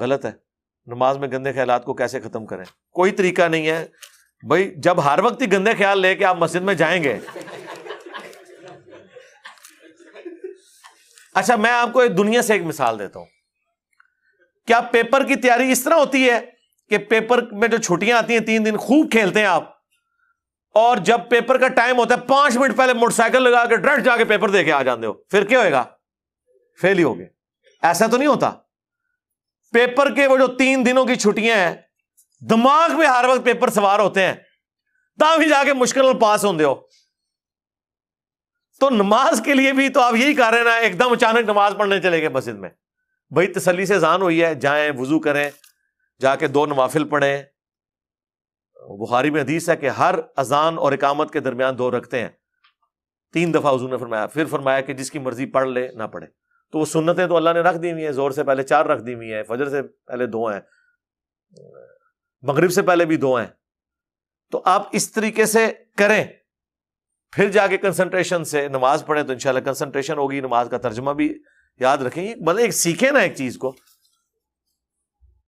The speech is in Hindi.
गलत है नमाज में गंदे ख्याल को कैसे ख़त्म करें कोई तरीका नहीं है भाई जब हर वक्त ही गंदे ख्याल लेके आप मस्जिद में जाएंगे अच्छा मैं आपको एक दुनिया से एक मिसाल देता हूं क्या पेपर की तैयारी इस तरह होती है कि पेपर में जो छुट्टियां आती हैं तीन दिन खूब खेलते हैं आप और जब पेपर का टाइम होता है पांच मिनट पहले मोटरसाइकिल लगा के डायरेक्ट जाके पेपर दे के आ जाते हो फिर क्या होएगा फेल ही हो गए ऐसा तो नहीं होता पेपर के वो जो तीन दिनों की छुट्टियां हैं दिमाग में हर वक्त पेपर सवार होते हैं तभी जाके मुश्किल पास होंगे हो तो नमाज के लिए भी तो आप यही कर रहे हैं ना एकदम अचानक नमाज पढ़ने चले गए मस्जिद में भाई तसली से जान हुई है जाए वजू करें जाके दो नवाफिल पढ़े बुखारी में हदीस है कि हर अजान और इकामत के दरमियान दो रखते हैं तीन दफा उजू ने फरमाया फिर फरमाया कि जिसकी मर्जी पढ़ ले ना पढ़े तो वो सुन्नतें तो अल्लाह ने रख दी हुई है जोर से पहले चार रख दी हुई हैं फजर से पहले दो हैं मगरिब से पहले भी दो हैं तो आप इस तरीके से करें फिर जाके कंसंट्रेशन से नमाज पढ़ें तो इंशाल्लाह कंसंट्रेशन होगी नमाज का तर्जमा भी याद रखें मतलब एक सीखे ना एक चीज़ को